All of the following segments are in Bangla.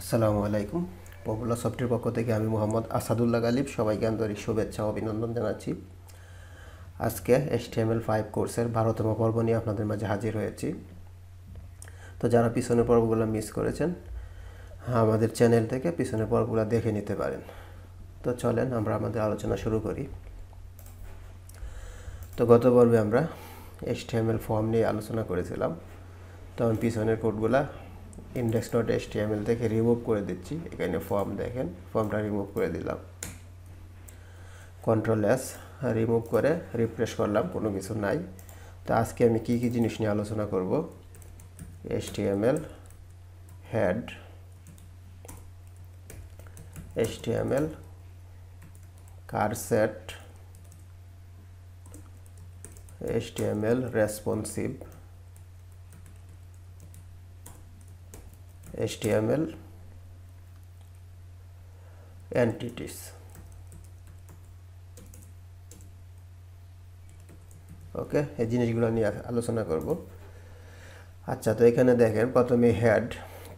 আসসালামু আলাইকুম পপুলার সফটের পক্ষ থেকে আমি মোহাম্মদ আসাদুল্লাহ গালিব সবাইকে আন্তরিক শুভেচ্ছা অভিনন্দন জানাচ্ছি আজকে H T M L five কোর্সের ভারতম পর্ব নিয়ে আপনাদের মাঝে হাজির হয়েছি তো যারা পিছনের পর্বগুলো মিস করেছেন আমাদের চ্যানেল থেকে পিছনের পর্বগুলো দেখে নিতে পারেন তো চলেন আমরা আমাদের আলোচনা শুরু করি তো গত পর্বে আমরা এসটিএমএল ফর্ম নিয়ে আলোচনা করেছিলাম তো আমি পিছনের কোডগুলা ইন্ডেক্স ডট এসটিএমএল থেকে রিমুভ করে দিচ্ছি এখানে ফর্ম দেখেন ফর্মটা রিমুভ করে দিলাম কন্ট্রোল এস রিমুভ করে রিফ্রেশ করলাম কোনো কিছু নাই তো আজকে আমি কি কি জিনিস নিয়ে আলোচনা করব L head HTML charset L responsive HTML entities. Okay এই জিনিসগুলো নিয়ে আলোচনা করব আচ্ছা তো এখানে দেখেন প্রথমে হেড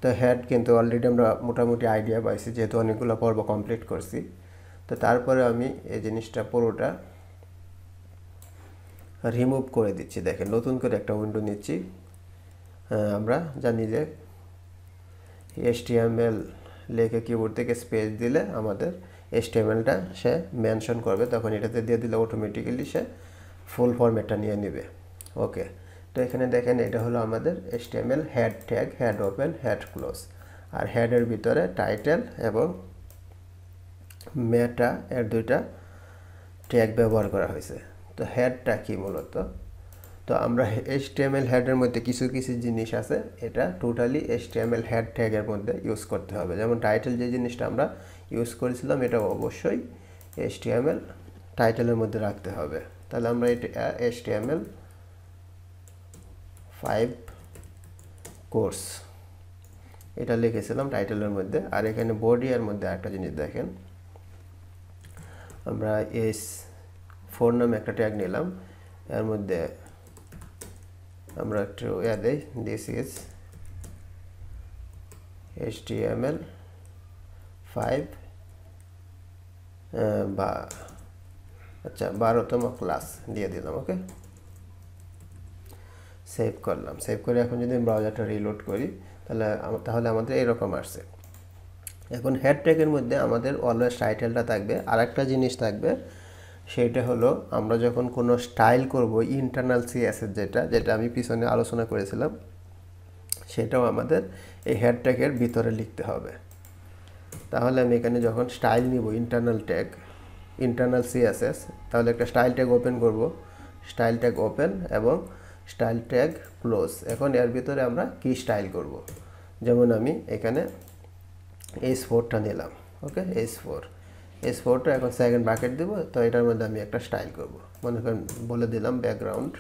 তো হেড কিন্তু অলরেডি আমরা মোটামুটি আইডিয়া পাইছি যেহেতু অনেকগুলো পর্ব কমপ্লিট করছি তো তারপরে আমি এই জিনিসটা পুরোটা রিমুভ করে দিচ্ছি দেখেন নতুন করে একটা উইন্ডো নিচ্ছি আমরা জানি যে এসটিএমএল লেখে কিবোর্ড থেকে স্পেস দিলে আমাদের এসটিএমএলটা সে মেনশন করবে তখন এটাতে দিয়ে দিলে অটোমেটিক্যালি সে ফুল ফর্মেটটা নিয়ে নেবে ওকে তো এখানে দেখেন এটা হলো আমাদের HTML head tag head open head close আর হেডের ভিতরে টাইটেল এবং মেটা এর দুইটা ট্যাগ ব্যবহার করা হয়েছে তো হেডটা কি মূলত তো আমরা এইচটিএমএল হ্যাডের মধ্যে কিছু কিছু জিনিস আছে এটা টোটালি এইচটিএমএল হ্যাড ট্যাগের মধ্যে ইউজ করতে হবে যেমন টাইটেল যে জিনিসটা আমরা ইউজ করেছিলাম এটা অবশ্যই এল টাইটেলের মধ্যে রাখতে হবে তাহলে আমরা এটা এইচটিএমএল ফাইভ কোর্স এটা লিখেছিলাম টাইটেলের মধ্যে আর এখানে বডি এর মধ্যে একটা জিনিস দেখেন আমরা এস ফোর নামে একটা ট্যাগ নিলাম এর মধ্যে আমরা একটু ইয়া দিই this is H T M L five বা আচ্ছা বারোতম ক্লাস দিয়ে দিলাম ওকে সেভ করলাম সেভ করে এখন যদি ব্রাউজারটা রিলোড করি তাহলে তাহলে আমাদের এরকম আসছে এখন হেড ট্যাগের মধ্যে আমাদের অলওয়েজ টাইটেলটা থাকবে আর একটা জিনিস থাকবে সেটা হলো আমরা যখন কোনো স্টাইল করব ইন্টারনাল সিএসের যেটা যেটা আমি পিছনে আলোচনা করেছিলাম সেটাও আমাদের এই হেড ট্যাগের ভিতরে লিখতে হবে তাহলে আমি এখানে যখন স্টাইল নিব ইন্টারনাল ট্যাগ ইন্টারনাল সিএসএস তাহলে একটা স্টাইল ট্যাগ ওপেন করব স্টাইল ট্যাগ ওপেন এবং স্টাইল ট্যাগ ক্লোজ এখন এর ভিতরে আমরা কি স্টাইল করব যেমন আমি এখানে এইচ ফোরটা নিলাম ওকে এস ফোর এস ফোরটা এখন সেকেন্ড বাকেট দেবো তো এটার মধ্যে আমি একটা স্টাইল করব মনে করেন বলে দিলাম ব্যাকগ্রাউন্ড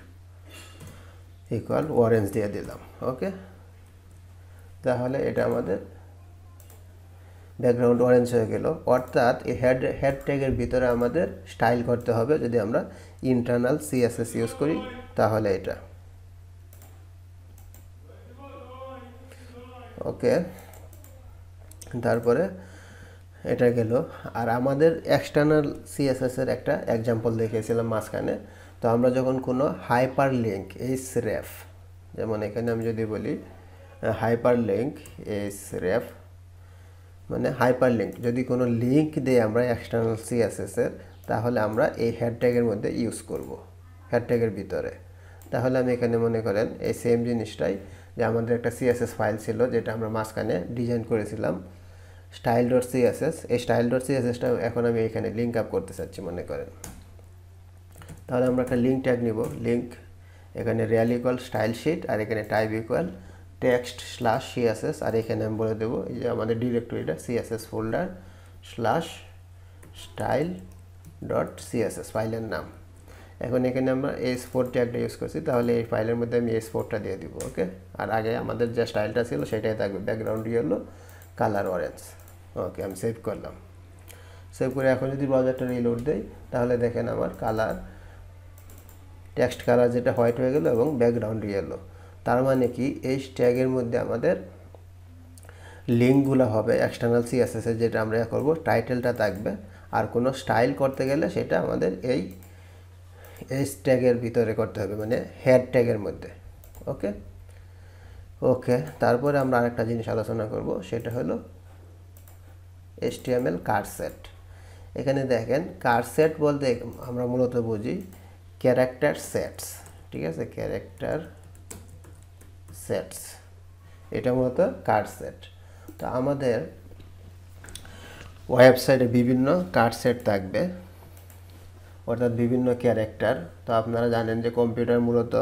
ইকুয়াল অরেঞ্জ দিয়ে দিলাম ওকে তাহলে এটা আমাদের ব্যাকগ্রাউন্ড অরেঞ্জ হয়ে গেল অর্থাৎ এই হেড হেড ট্যাগের ভিতরে আমাদের স্টাইল করতে হবে যদি আমরা ইন্টারনাল সিএসএস ইউজ করি তাহলে এটা ওকে তারপরে এটা গেল আর আমাদের এক্সটার্নাল সিএসএসের একটা এক্সাম্পল দেখিয়েছিলাম মাঝখানে তো আমরা যখন কোনো হাইপার লিঙ্ক এইস রেফ যেমন এখানে আমি যদি বলি হাইপার লিঙ্ক এইস রেফ মানে হাইপার লিঙ্ক যদি কোনো লিঙ্ক দেয় আমরা এক্সটার্নাল সিএসএসের তাহলে আমরা এই হ্যাডট্যাগের মধ্যে ইউজ করব হ্যাডট্যাগের ভিতরে তাহলে আমি এখানে মনে করেন এই সেম জিনিসটাই যে আমাদের একটা সিএসএস ফাইল ছিল যেটা আমরা মাঝখানে ডিজাইন করেছিলাম স্টাইল ডট সিএসএস এই স্টাইল ডট সিএসএসটা এখন আমি এখানে লিঙ্ক আপ করতে চাচ্ছি মনে করেন তাহলে আমরা একটা লিঙ্ক ট্যাগ নিব লিঙ্ক এখানে রিয়াল ইকুয়াল স্টাইল শিট আর এখানে type equal text slash CSS আর এখানে আমি বলে দেবো এই যে আমাদের ডিরেক্টরিটা CSS folder slash style dot CSS ফাইলের নাম এখন এখানে আমরা এস ফোর ট্যাগটা ইউজ করছি তাহলে এই ফাইলের মধ্যে আমি এস ফোরটা দিয়ে দিব ওকে আর আগে আমাদের যে স্টাইলটা ছিল সেটাই থাকবে background yellow colour orange okay আমি সেভ করলাম সেভ করে এখন যদি ব্রাউজারটা রিলোড দেই তাহলে দেখেন আমার কালার টেক্সট কালার যেটা হোয়াইট হয়ে গেল এবং ব্যাকগ্রাউন্ড ইয়েলো তার মানে কি এই ট্যাগের মধ্যে আমাদের লিঙ্কগুলো হবে এক্সটার্নাল সিএসএসে যেটা আমরা ইয়ে করব টাইটেলটা থাকবে আর কোনো স্টাইল করতে গেলে সেটা আমাদের এই এই ট্যাগের ভিতরে করতে হবে মানে হেড ট্যাগের মধ্যে ওকে ওকে তারপরে আমরা আরেকটা জিনিস আলোচনা করব সেটা হলো এসটিএমএল কার সেট এখানে দেখেন কার সেট বলতে আমরা মূলত বুঝি ক্যারেক্টার সেটস ঠিক আছে ক্যারেক্টার সেটস এটা মূলত কার্ড সেট তো আমাদের ওয়েবসাইটে বিভিন্ন কার্ড সেট থাকবে অর্থাৎ বিভিন্ন ক্যারেক্টার তো আপনারা জানেন যে কম্পিউটার মূলত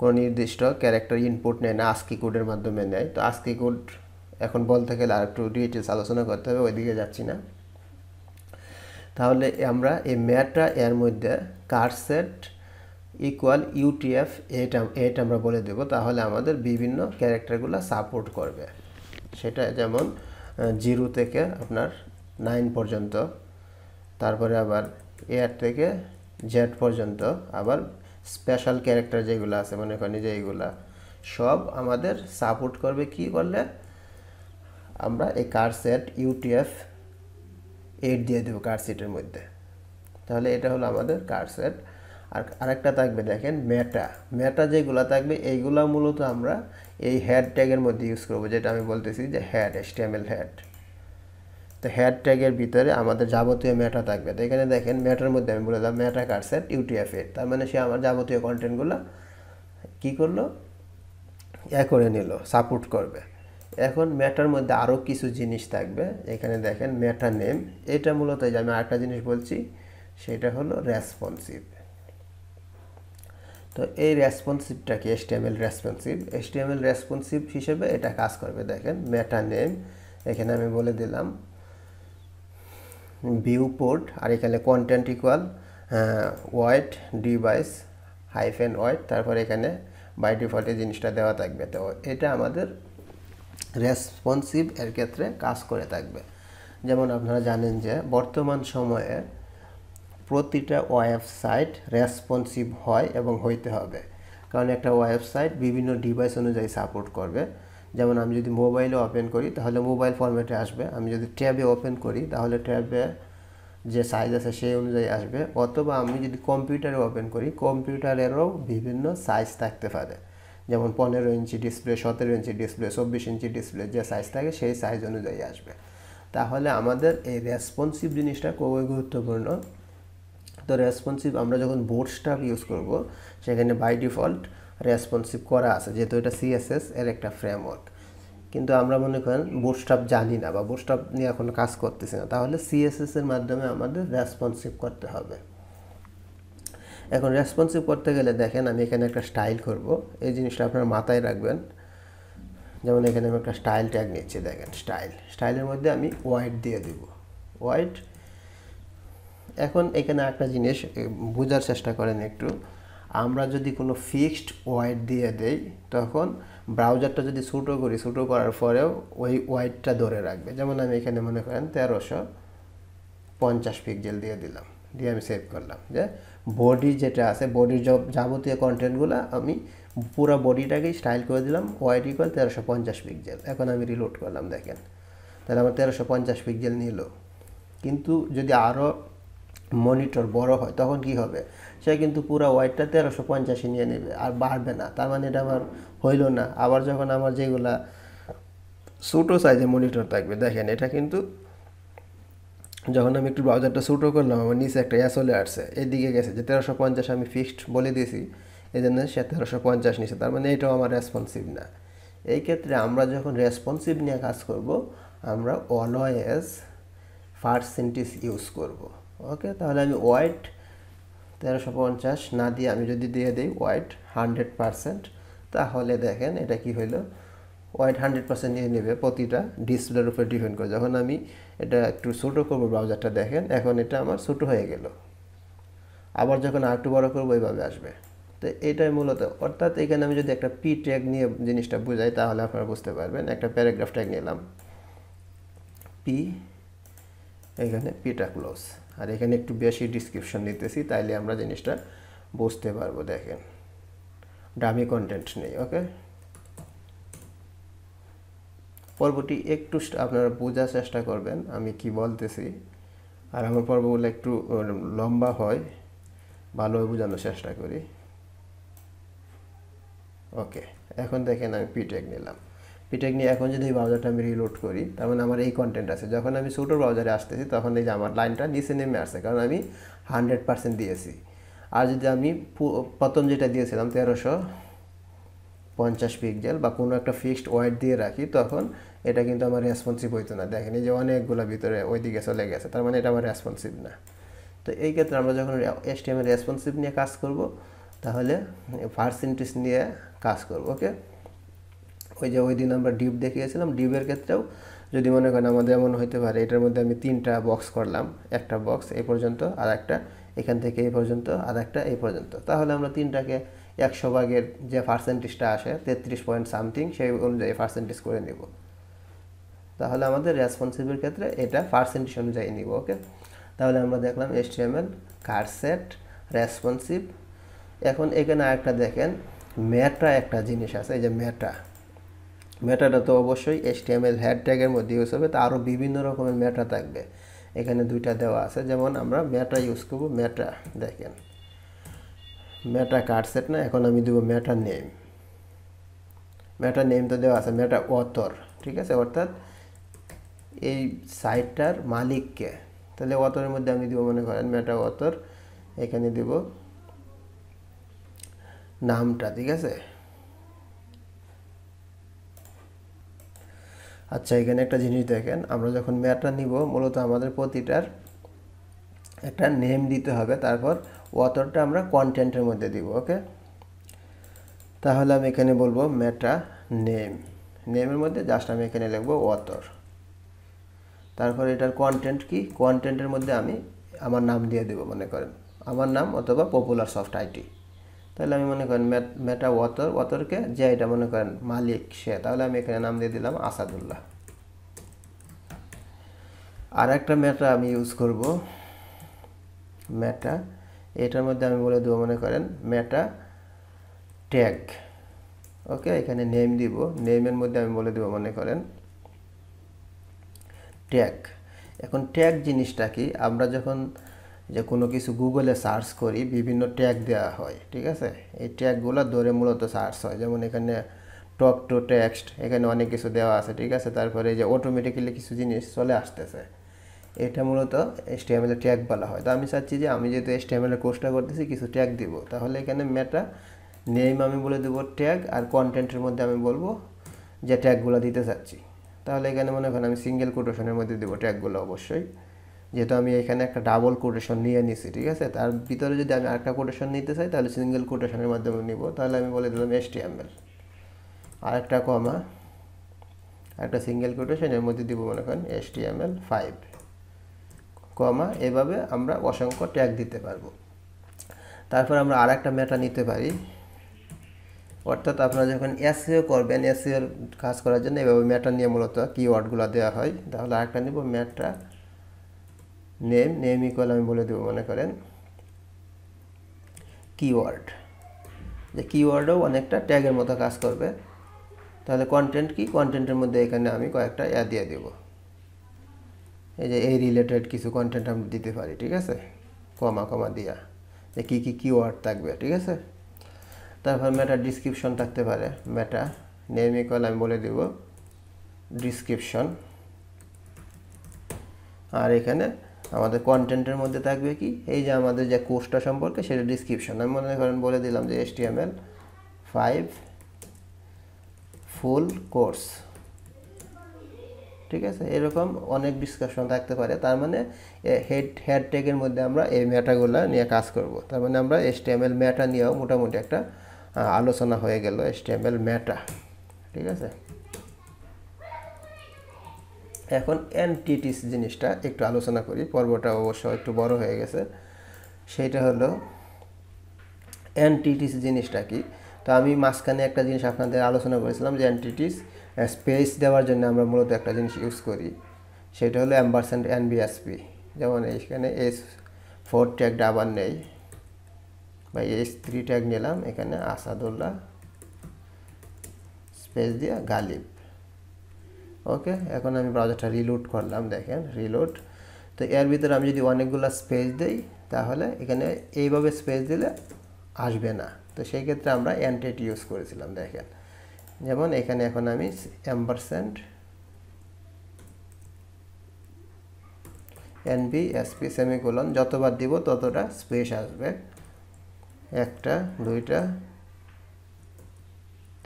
কোনো নির্দিষ্ট ক্যারেক্টার ইনপুট নেয় না আস্কি কোডের মাধ্যমে নেয় তো আস্কি কোড এখন বলতে গেলে আর একটু ডিটেলস আলোচনা করতে হবে ওইদিকে যাচ্ছি না তাহলে আমরা এই ম্যাটটা এর মধ্যে কারসেট ইকুয়াল ইউটিএফ এট এটা আমরা বলে দেব তাহলে আমাদের বিভিন্ন ক্যারেক্টারগুলো সাপোর্ট করবে সেটা যেমন জিরো থেকে আপনার নাইন পর্যন্ত তারপরে আবার এয়ার থেকে জেড পর্যন্ত আবার স্পেশাল ক্যারেক্টার যেগুলো আছে মনে করেন যে এইগুলা সব আমাদের সাপোর্ট করবে কি করলে আমরা এই কার সেট ইউটিএফ এইট দিয়ে দেবো কার সেটের মধ্যে তাহলে এটা হলো আমাদের কার সেট আর আরেকটা থাকবে দেখেন মেটা মেটা যেগুলো থাকবে এইগুলো মূলত আমরা এই হ্যাড ট্যাগের মধ্যে ইউজ করবো যেটা আমি বলতেছি যে হ্যাড এসটিএমএল হ্যাড তো হ্যাড ট্যাগের ভিতরে আমাদের যাবতীয় ম্যাটা থাকবে তো এখানে দেখেন ম্যাটার মধ্যে আমি বলে দিলাম ম্যাটা কারসেট ইউটিএফ এর তার মানে সে আমার যাবতীয় কন্টেন্টগুলো কী করলো এ করে নিল সাপোর্ট করবে এখন ম্যাটার মধ্যে আরও কিছু জিনিস থাকবে এখানে দেখেন ম্যাটার নেম এটা মূলত যে আমি আরেকটা জিনিস বলছি সেটা হলো রেসপন্সিভ তো এই রেসপন্সিভটাকে এসটিএমএল রেসপন্সিভ এসটিএমএল রেসপন্সিভ হিসেবে এটা কাজ করবে দেখেন ম্যাটার নেম এখানে আমি বলে দিলাম ভিউ পোর্ট আর এখানে content equal width device hyphen width তারপর এখানে বাই ডিফল্ট এই জিনিসটা দেওয়া থাকবে তো এটা আমাদের রেসপন্সিভ এর ক্ষেত্রে কাজ করে থাকবে যেমন আপনারা জানেন যে বর্তমান সময়ে প্রতিটা ওয়েবসাইট রেসপন্সিভ হয় এবং হইতে হবে কারণ একটা ওয়েবসাইট বিভিন্ন ডিভাইস অনুযায়ী সাপোর্ট করবে যেমন আমি যদি মোবাইলে ওপেন করি তাহলে মোবাইল ফরম্যাটে আসবে আমি যদি ট্যাবে ওপেন করি তাহলে ট্যাবে যে সাইজ আছে সেই অনুযায়ী আসবে অথবা আমি যদি কম্পিউটারে ওপেন করি কম্পিউটারেরও বিভিন্ন সাইজ থাকতে পারে যেমন পনেরো ইঞ্চি ডিসপ্লে সতেরো ইঞ্চি ডিসপ্লে চব্বিশ ইঞ্চি ডিসপ্লে যে সাইজ থাকে সেই সাইজ অনুযায়ী আসবে তাহলে আমাদের এই রেসপন্সিভ জিনিসটা খুবই গুরুত্বপূর্ণ তো রেসপন্সিভ আমরা যখন বোর্ডসটা স্টাফ ইউজ করব সেখানে বাই ডিফল্ট রেসপন্সিভ করা আছে যেহেতু এটা সিএসএস এর একটা ফ্রেমওয়ার্ক কিন্তু আমরা মনে করেন বোর্ডস্টাপ জানি না বা বোর্ডস্টাপ নিয়ে এখন কাজ করতেছি না তাহলে সিএসএস এর মাধ্যমে আমাদের রেসপন্সিভ করতে হবে এখন রেসপন্সিভ করতে গেলে দেখেন আমি এখানে একটা স্টাইল করব এই জিনিসটা আপনার মাথায় রাখবেন যেমন এখানে আমি একটা স্টাইল ট্যাগ নিচ্ছি দেখেন স্টাইল স্টাইলের মধ্যে আমি হোয়াইট দিয়ে দেব হোয়াইট এখন এখানে একটা জিনিস বোঝার চেষ্টা করেন একটু আমরা যদি কোনো ফিক্সড হোয়াইট দিয়ে দেই তখন ব্রাউজারটা যদি ছোটো করি ছোটো করার পরেও ওই হোয়াইটটা ধরে রাখবে যেমন আমি এখানে মনে করেন তেরোশো পঞ্চাশ পিক্সেল দিয়ে দিলাম দিয়ে আমি সেভ করলাম যে বডি যেটা আছে বডির জব যাবতীয় কন্টেন্টগুলো আমি পুরো বডিটাকেই স্টাইল করে দিলাম ওয়াইড ইকুয়াল তেরোশো পঞ্চাশ পিকজেল এখন আমি রিলোড করলাম দেখেন তাহলে আমার তেরোশো পঞ্চাশ পিকজেল নিল কিন্তু যদি আরও মনিটর বড় হয় তখন কি হবে সে কিন্তু পুরো ওয়াইটটা তেরোশো পঞ্চাশে নিয়ে নেবে আর বাড়বে না তার মানে এটা আমার হইল না আবার যখন আমার যেগুলা ছোটো সাইজের মনিটর থাকবে দেখেন এটা কিন্তু যখন আমি একটু ব্রাউজারটা ছোটো করলাম আমার নিচে একটা অ্যাস চলে আসছে এদিকে গেছে যে তেরোশো পঞ্চাশ আমি ফিক্সড বলে দিয়েছি এই জন্য সে তেরোশো পঞ্চাশ নিচ্ছে তার মানে এটাও আমার রেসপন্সিভ না এই ক্ষেত্রে আমরা যখন রেসপন্সিভ নিয়ে কাজ করব আমরা অলওয়েজ পার্সেন্টেজ ইউজ করব ওকে তাহলে আমি ওয়াইট তেরোশো পঞ্চাশ না দিয়ে আমি যদি দিয়ে দিই ওয়াইট হান্ড্রেড পারসেন্ট তাহলে দেখেন এটা কি হলো ওয়াইড হান্ড্রেড পার্সেন্ট নিয়ে নেবে প্রতিটা ডিসপ্লের উপরে ডিপেন্ড করে যখন আমি এটা একটু ছোটো করবো ব্রাউজারটা দেখেন এখন এটা আমার ছোটো হয়ে গেল আবার যখন আরেকটু বড় করবো ওইভাবে আসবে তো এটাই মূলত অর্থাৎ এখানে আমি যদি একটা পি ট্যাগ নিয়ে জিনিসটা বুঝাই তাহলে আপনারা বুঝতে পারবেন একটা প্যারাগ্রাফ ট্যাগ নিলাম পি এখানে পিটা ক্লোজ আর এখানে একটু বেশি ডিসক্রিপশন নিতেছি তাইলে আমরা জিনিসটা বুঝতে পারবো দেখেন ডামি কন্টেন্ট নেই ওকে পর্বটি একটু আপনারা বোঝার চেষ্টা করবেন আমি কি বলতেছি আর আমার পর্বগুলো একটু লম্বা হয় ভালোভাবে বোঝানোর চেষ্টা করি ওকে এখন দেখেন আমি পিটেক নিলাম পিটেক নিয়ে এখন যদি এই ব্রাউজারটা আমি রিলোড করি তার মানে আমার এই কন্টেন্ট আছে যখন আমি ছোটো ব্রাউজারে আসতেছি তখন এই যে আমার লাইনটা নিচে নেমে আসছে কারণ আমি হান্ড্রেড পার্সেন্ট দিয়েছি আর যদি আমি প্রথম যেটা দিয়েছিলাম তেরোশো পঞ্চাশ পিকজেল বা কোনো একটা ফিক্সড ওয়েট দিয়ে রাখি তখন এটা কিন্তু আমার রেসপন্সিভ হইতো না দেখেনি যে অনেকগুলো ভিতরে ওইদিকে চলে গেছে তার মানে এটা আমার রেসপন্সিভ না তো এই ক্ষেত্রে আমরা যখন এর রেসপন্সিভ নিয়ে কাজ করব তাহলে পার্সেন্টেজ নিয়ে কাজ করব ওকে ওই যে ওই দিন আমরা ডিপ দেখিয়েছিলাম ডিপের ক্ষেত্রেও যদি মনে করেন আমাদের এমন হইতে পারে এটার মধ্যে আমি তিনটা বক্স করলাম একটা বক্স এই পর্যন্ত আর একটা এখান থেকে এই পর্যন্ত আর একটা এই পর্যন্ত তাহলে আমরা তিনটাকে একশো ভাগের যে পার্সেন্টেজটা আসে তেত্রিশ পয়েন্ট সামথিং সেই অনুযায়ী পার্সেন্টেজ করে নিব তাহলে আমাদের রেসপন্সিভের ক্ষেত্রে এটা পার্সেন্টেজ অনুযায়ী নিব ওকে তাহলে আমরা দেখলাম এসটিএমএল কারসেট রেসপন্সিভ এখন এখানে আরেকটা দেখেন ম্যাটা একটা জিনিস আছে এই যে ম্যাটা ম্যাটাটা তো অবশ্যই এসটিএমএল হ্যাড ট্যাগের মধ্যে ইউজ হবে তা আরও বিভিন্ন রকমের ম্যাটা থাকবে এখানে দুইটা দেওয়া আছে যেমন আমরা ম্যাটা ইউজ করব ম্যাটা দেখেন মেটা কার্ড সেট না এখন আমি দেবো মেটা নেম মেটা নেম তো দেওয়া আছে মেটা অথর ঠিক আছে অর্থাৎ এই সাইটটার মালিককে তাহলে অতরের মধ্যে আমি দিব মনে করেন মেটা অতর এখানে দেব নামটা ঠিক আছে আচ্ছা এখানে একটা জিনিস দেখেন আমরা যখন ম্যাটা নিব মূলত আমাদের প্রতিটার একটা নেম দিতে হবে তারপর অতটা আমরা কন্টেন্টের মধ্যে দিব ওকে তাহলে আমি এখানে বলবো মেটা নেম নেমের মধ্যে জাস্ট আমি এখানে লিখবো অতর তারপরে এটার কন্টেন্ট কি কন্টেন্টের মধ্যে আমি আমার নাম দিয়ে দেবো মনে করেন আমার নাম অথবা পপুলার সফট আইটি তাহলে আমি মনে করেন মেটা ওয়াতর ওয়াতরকে যে এটা মনে করেন মালিক সে তাহলে আমি এখানে নাম দিয়ে দিলাম আসাদুল্লাহ আর একটা মেটা আমি ইউজ করব মেটা এটার মধ্যে আমি বলে দেবো মনে করেন মেটা ট্যাগ ওকে এখানে নেম দিব নেমের মধ্যে আমি বলে দেবো মনে করেন ট্যাগ এখন ট্যাগ জিনিসটা কি আমরা যখন যে কোনো কিছু গুগলে সার্চ করি বিভিন্ন ট্যাগ দেওয়া হয় ঠিক আছে এই ট্যাগগুলো ধরে মূলত সার্চ হয় যেমন এখানে টক টু টেক্সট এখানে অনেক কিছু দেওয়া আছে ঠিক আছে তারপরে যে অটোমেটিক্যালি কিছু জিনিস চলে আসতেছে এটা মূলত এসটিএমএল ট্যাগ বলা হয় তো আমি চাচ্ছি যে আমি যেহেতু এসটিএমএল কোর্সটা করতেছি কিছু ট্যাগ দিব তাহলে এখানে মেটা নেম আমি বলে দেবো ট্যাগ আর কন্টেন্টের মধ্যে আমি বলবো যে ট্যাগগুলো দিতে চাচ্ছি তাহলে এখানে মনে করেন আমি সিঙ্গেল কোটেশনের মধ্যে দেবো ট্যাগগুলো অবশ্যই যেহেতু আমি এখানে একটা ডাবল কোটেশন নিয়ে নিছি ঠিক আছে তার ভিতরে যদি আমি আরেকটা কোটেশন নিতে চাই তাহলে সিঙ্গেল কোটেশনের মাধ্যমে নিব তাহলে আমি বলে দিলাম এসটিএমএল আরেকটা কমা একটা সিঙ্গেল কোটেশন এর মধ্যে দিব মনে করেন এসটিএমএল ফাইভ কমা এভাবে আমরা অসংখ্য ট্যাগ দিতে পারবো তারপর আমরা আর একটা মেটা নিতে পারি অর্থাৎ আপনারা যখন এসিও e করবেন এসিওর e কাজ করার জন্য এভাবে ম্যাটার নিয়ে মূলত কিওয়ার্ডগুলো দেওয়া হয় তাহলে আরেকটা নেব মেটা নেম নেম ইকুয়াল আমি বলে দেবো মনে করেন কিওয়ার্ড যে কিওয়ার্ডও অনেকটা ট্যাগের মতো কাজ করবে তাহলে কন্টেন্ট কি কন্টেন্টের মধ্যে এখানে আমি কয়েকটা অ্যাড দিয়ে দেবো এই যে এই রিলেটেড কিছু কন্টেন্ট আমি দিতে পারি ঠিক আছে কমা কমা দিয়া যে কী কী কিওয়ার্ড থাকবে ঠিক আছে তারপর ম্যাটার ডিসক্রিপশন থাকতে পারে ম্যাটার নেম ইকুয়াল আমি বলে দেব ডিসক্রিপশন আর এখানে আমাদের কন্টেন্টের মধ্যে থাকবে কি এই যে আমাদের যে কোর্সটা সম্পর্কে সেটা ডিসক্রিপশন আমি মনে করেন বলে দিলাম যে H T M L five full course ঠিক আছে এরকম অনেক ডিসকাশন থাকতে পারে তার মানে হেড হেড ট্যাগের মধ্যে আমরা এই ম্যাটাগুলো নিয়ে কাজ করব তার মানে আমরা এসটিএমএল ম্যাটা নিয়েও মোটামুটি একটা আলোচনা হয়ে গেল এসটিএমএল ম্যাটা ঠিক আছে এখন এনটিটিস জিনিসটা একটু আলোচনা করি পর্বটা অবশ্য একটু বড় হয়ে গেছে সেটা হলো এনটিটিস জিনিসটা কি তো আমি মাঝখানে একটা জিনিস আপনাদের আলোচনা করেছিলাম যে এনটিটিস স্পেস দেওয়ার জন্য আমরা মূলত একটা জিনিস ইউজ করি সেটা হলো অ্যাম্বারসেন্ট এনবিএসপি যেমন এইখানে এস ফোর ট্যাগটা আবার নেই বা এস থ্রি ট্যাগ নিলাম এখানে আসাদুল্লাহ স্পেস দিয়ে গালিব ওকে এখন আমি ব্রাউজারটা রিলোড করলাম দেখেন রিলোড তো এর ভিতরে আমি যদি অনেকগুলো স্পেস দিই তাহলে এখানে এইভাবে স্পেস দিলে আসবে না তো সেই ক্ষেত্রে আমরা অ্যান্টেট ইউজ করেছিলাম দেখেন যেমন এখানে এখন আমি অ্যাম্বারসেন্ট এনবি এসপি সেমিকোলন যতবার দিব ততটা স্পেস আসবে একটা দুইটা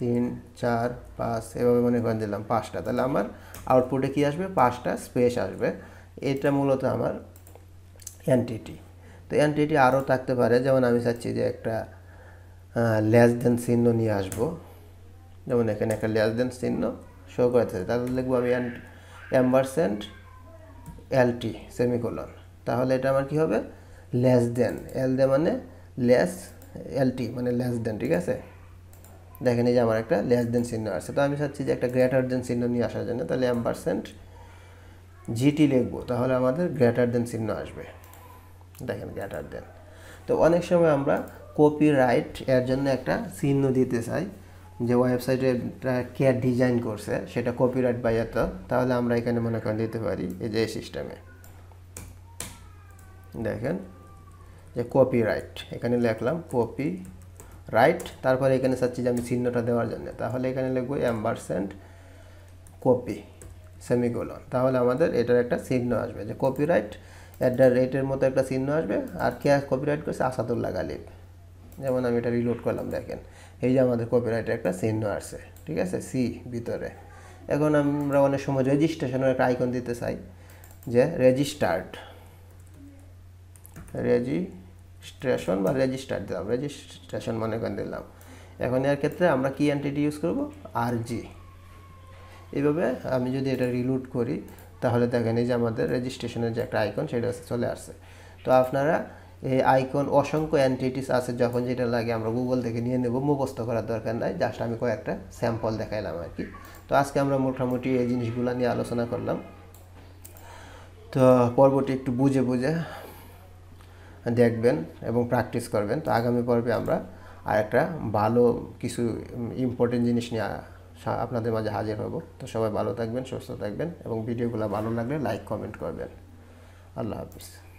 তিন চার পাঁচ এভাবে মনে করে দিলাম পাঁচটা তাহলে আমার আউটপুটে কি আসবে পাঁচটা স্পেস আসবে এটা মূলত আমার এনটিটি তো এনটিটি আরও থাকতে পারে যেমন আমি চাচ্ছি যে একটা লেস দেন চিহ্ন নিয়ে আসবো যেমন এখানে একটা লেস দেন চিহ্ন শো থাকে তাহলে লিখবো আমি অ্যাম্বারসেন্ট এলটি সেমিকোলন তাহলে এটা আমার কি হবে লেস দেন এল দে মানে লেস এলটি মানে লেস দেন ঠিক আছে দেখেন এই যে আমার একটা লেস দেন চিহ্ন আসছে তো আমি চাচ্ছি যে একটা গ্রেটার দেন চিহ্ন নিয়ে আসার জন্য তাহলে অ্যাম্বারসেন্ট জিটি লিখবো তাহলে আমাদের গ্রেটার দেন চিহ্ন আসবে দেখেন গ্রেটার দেন তো অনেক সময় আমরা কপিরাইট এর জন্য একটা চিহ্ন দিতে চাই যে ওয়েবসাইটটা কে ডিজাইন করছে সেটা কপিরাইট বাজাত তাহলে আমরা এখানে মনে করেন দিতে পারি এই যে সিস্টেমে দেখেন যে কপি রাইট এখানে লিখলাম কপি রাইট তারপরে এখানে চাচ্ছি যে আমি চিহ্নটা দেওয়ার জন্য তাহলে এখানে লিখবো অ্যাম্বারসেন্ট কপি সেমিকোলন তাহলে আমাদের এটার একটা চিহ্ন আসবে যে কপিরাইট অ্যাট দ্য রেটের মতো একটা চিহ্ন আসবে আর কে কপিরাইট করছে আসাদুল্লাহ গালিব যেমন আমি এটা রিলোড করলাম দেখেন এই যে আমাদের কপিরাইটের একটা চিহ্ন আসছে ঠিক আছে সি ভিতরে এখন আমরা অনেক সময় রেজিস্ট্রেশনের একটা আইকন দিতে চাই যে রেজিস্টার্ড রেজিস্ট্রেশন বা রেজিস্টার দিলাম রেজিস্ট্রেশন মনে করে দিলাম এখন এর ক্ষেত্রে আমরা কি এন্টিটি ইউজ করব আর জি এইভাবে আমি যদি এটা রিলোড করি তাহলে দেখেন এই যে আমাদের রেজিস্ট্রেশনের যে একটা আইকন সেটা চলে আসছে তো আপনারা এই আইকন অসংখ্য অ্যান্টিটিস আছে যখন যেটা লাগে আমরা গুগল থেকে নিয়ে নেব মুখস্থ করার দরকার নাই জাস্ট আমি কয়েকটা স্যাম্পল দেখাইলাম আর কি তো আজকে আমরা মোটামুটি এই জিনিসগুলো নিয়ে আলোচনা করলাম তো পর্বটি একটু বুঝে বুঝে দেখবেন এবং প্র্যাকটিস করবেন তো আগামী পর্বে আমরা আর একটা ভালো কিছু ইম্পর্টেন্ট জিনিস নিয়ে আপনাদের মাঝে হাজির হব তো সবাই ভালো থাকবেন সুস্থ থাকবেন এবং ভিডিওগুলো ভালো লাগলে লাইক কমেন্ট করবেন আল্লাহ হাফিজ